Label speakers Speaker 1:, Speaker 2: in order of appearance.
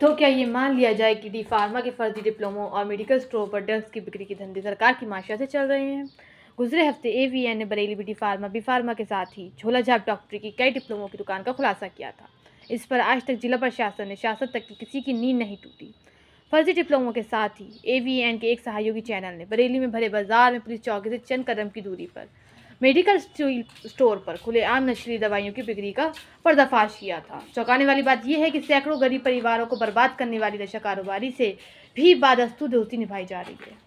Speaker 1: तो क्या ये मान लिया जाए कि डी फार्मा के फर्जी डिप्लोमों और मेडिकल स्टोर पर ड्रग्स की बिक्री के धंधे सरकार की माशिया से चल रहे हैं गुजरे हफ्ते ए वी एन ने Bareilly B D pharma B pharma के साथ ही झोलाझाप झाप डॉक्टरी की कई डिप्लोमों की दुकान का खुलासा किया था इस पर आज तक जिला प्रशासन ने शासन तक की किसी की नींद नहीं टूटी फर्जी डिप्लोमों के साथ ही ए के एक सहयोगी चैनल ने बरेली में भरे बाजार में पुलिस चौकी से चंद कदम की दूरी पर मेडिकल स्टोर पर खुलेआम नशीली दवाइयों की बिक्री का पर्दाफाश किया था चौंकाने वाली बात यह है कि सैकड़ों गरीब परिवारों को बर्बाद करने वाली नशा कारोबारी से भी बादस्तू दोस्ती निभाई जा रही है